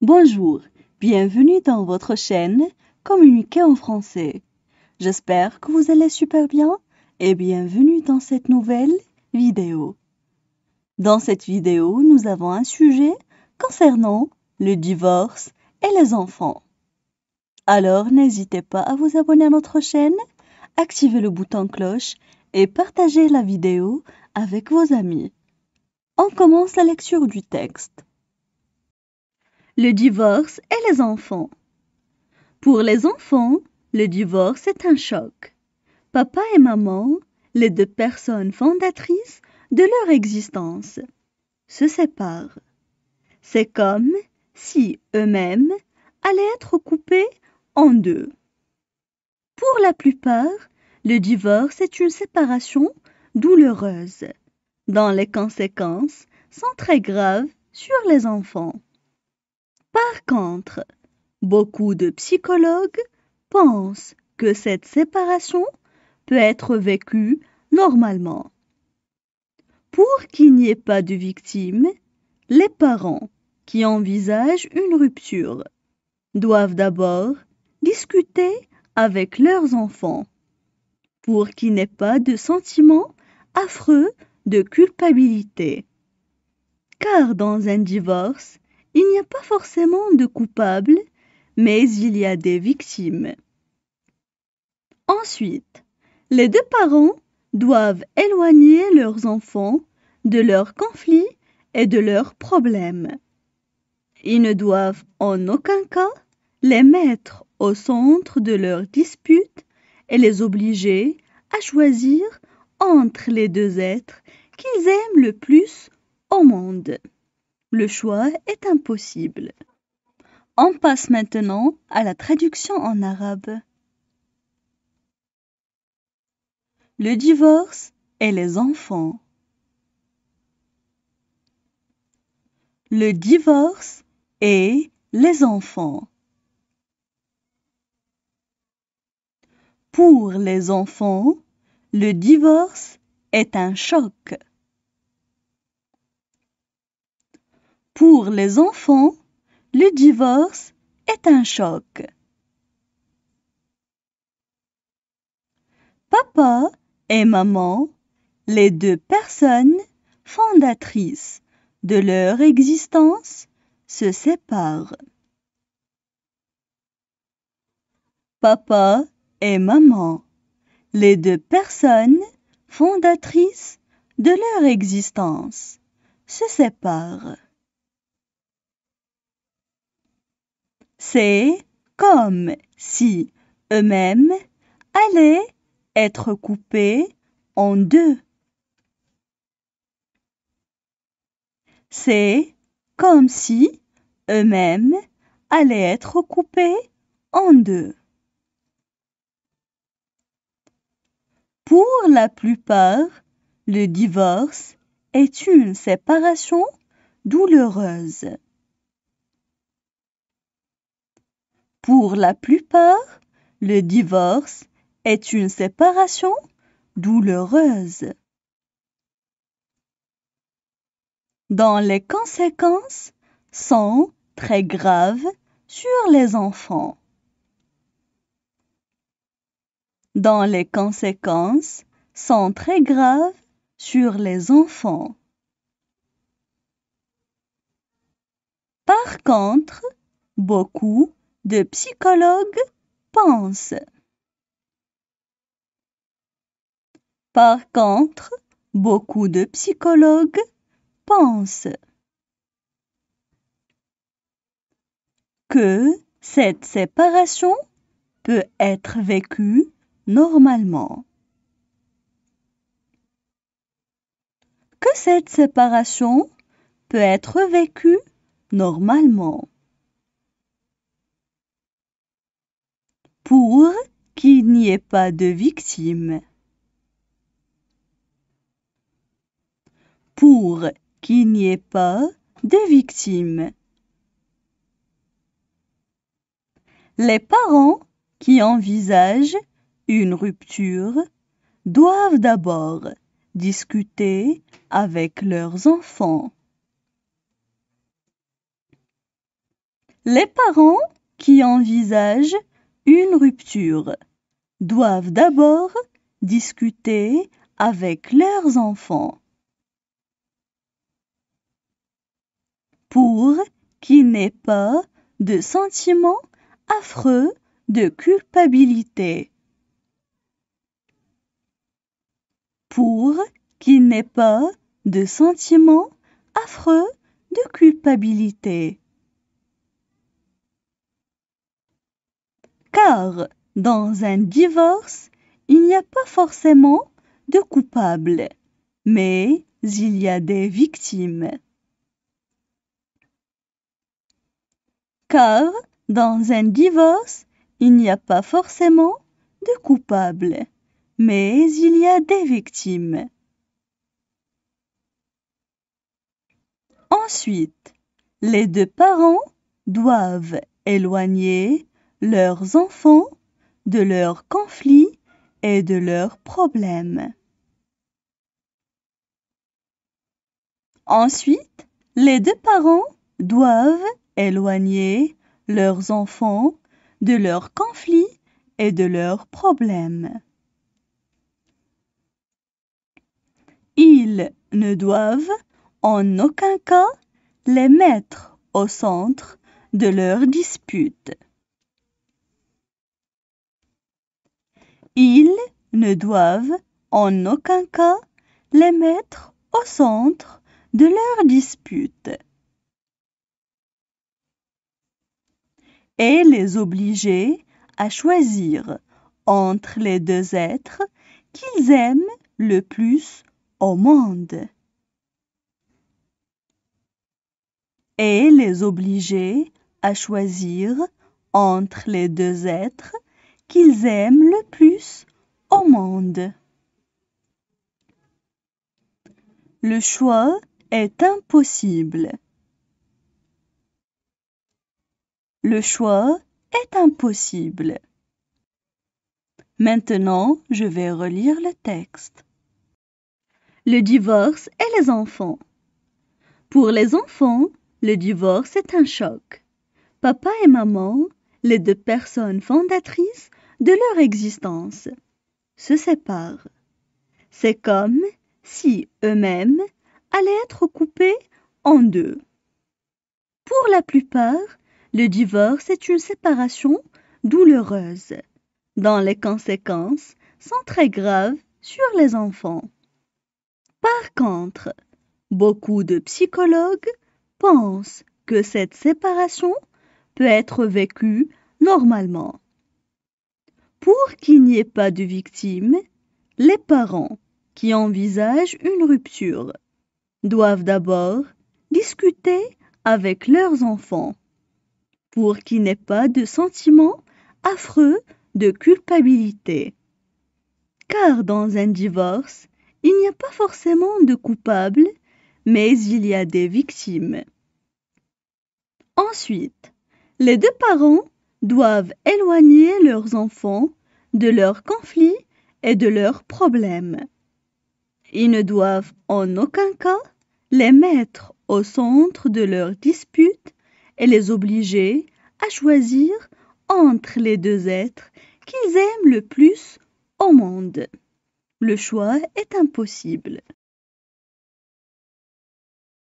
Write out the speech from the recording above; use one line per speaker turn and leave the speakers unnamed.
Bonjour, bienvenue dans votre chaîne Communiquer en français. J'espère que vous allez super bien et bienvenue dans cette nouvelle vidéo. Dans cette vidéo, nous avons un sujet concernant le divorce et les enfants. Alors n'hésitez pas à vous abonner à notre chaîne, activer le bouton cloche et partager la vidéo avec vos amis. On commence la lecture du texte le divorce et les enfants. Pour les enfants, le divorce est un choc. Papa et maman, les deux personnes fondatrices de leur existence, se séparent. C'est comme si eux-mêmes allaient être coupés en deux. Pour la plupart, le divorce est une séparation douloureuse, dont les conséquences sont très graves sur les enfants. Par contre, beaucoup de psychologues pensent que cette séparation peut être vécue normalement. Pour qu'il n'y ait pas de victime, les parents qui envisagent une rupture doivent d'abord discuter avec leurs enfants pour qu'il n'y ait pas de sentiment affreux de culpabilité. Car dans un divorce, il n'y a pas forcément de coupables, mais il y a des victimes. Ensuite, les deux parents doivent éloigner leurs enfants de leurs conflits et de leurs problèmes. Ils ne doivent en aucun cas les mettre au centre de leurs disputes et les obliger à choisir entre les deux êtres qu'ils aiment le plus au monde. Le choix est impossible. On passe maintenant à la traduction en arabe. Le divorce et les enfants. Le divorce et les enfants. Pour les enfants, le divorce est un choc. Pour les enfants, le divorce est un choc. Papa et maman, les deux personnes fondatrices de leur existence, se séparent. Papa et maman, les deux personnes fondatrices de leur existence, se séparent. c'est comme si eux-mêmes allaient être coupés en deux. C'est comme si eux-mêmes allaient être coupés en deux. Pour la plupart, le divorce est une séparation douloureuse. Pour la plupart, le divorce est une séparation douloureuse. Dans les conséquences sont très graves sur les enfants. Dans les conséquences sont très graves sur les enfants. Par contre, beaucoup de psychologue pense. Par contre, beaucoup de psychologues pensent que cette séparation peut être vécue normalement. Que cette séparation peut être vécue normalement. pour qu'il n'y ait pas de victimes. Pour qu'il n'y ait pas de victimes. Les parents qui envisagent une rupture doivent d'abord discuter avec leurs enfants. Les parents qui envisagent une rupture doivent d'abord discuter avec leurs enfants pour qu'il n'est pas de sentiment affreux de culpabilité. Pour qu'il n'est pas de sentiment affreux de culpabilité. car dans un divorce, il n'y a pas forcément de coupable, mais il y a des victimes. Car dans un divorce, il n'y a pas forcément de coupable, mais il y a des victimes. Ensuite, les deux parents doivent éloigner leurs enfants, de leurs conflits et de leurs problèmes. Ensuite, les deux parents doivent éloigner leurs enfants de leurs conflits et de leurs problèmes. Ils ne doivent en aucun cas les mettre au centre de leurs disputes. Ils ne doivent en aucun cas les mettre au centre de leur dispute et les obliger à choisir entre les deux êtres qu'ils aiment le plus au monde. Et les obliger à choisir entre les deux êtres qu'ils aiment le plus au monde. Le choix est impossible. Le choix est impossible. Maintenant, je vais relire le texte. Le divorce et les enfants. Pour les enfants, le divorce est un choc. Papa et maman, les deux personnes fondatrices, de leur existence, se séparent. C'est comme si eux-mêmes allaient être coupés en deux. Pour la plupart, le divorce est une séparation douloureuse, dont les conséquences sont très graves sur les enfants. Par contre, beaucoup de psychologues pensent que cette séparation peut être vécue normalement. Pour qu'il n'y ait pas de victimes, les parents qui envisagent une rupture doivent d'abord discuter avec leurs enfants pour qu'il n'y ait pas de sentiment affreux de culpabilité. Car dans un divorce, il n'y a pas forcément de coupables, mais il y a des victimes. Ensuite, les deux parents doivent éloigner leurs enfants de leurs conflits et de leurs problèmes. Ils ne doivent en aucun cas les mettre au centre de leurs disputes et les obliger à choisir entre les deux êtres qu'ils aiment le plus au monde. Le choix est impossible.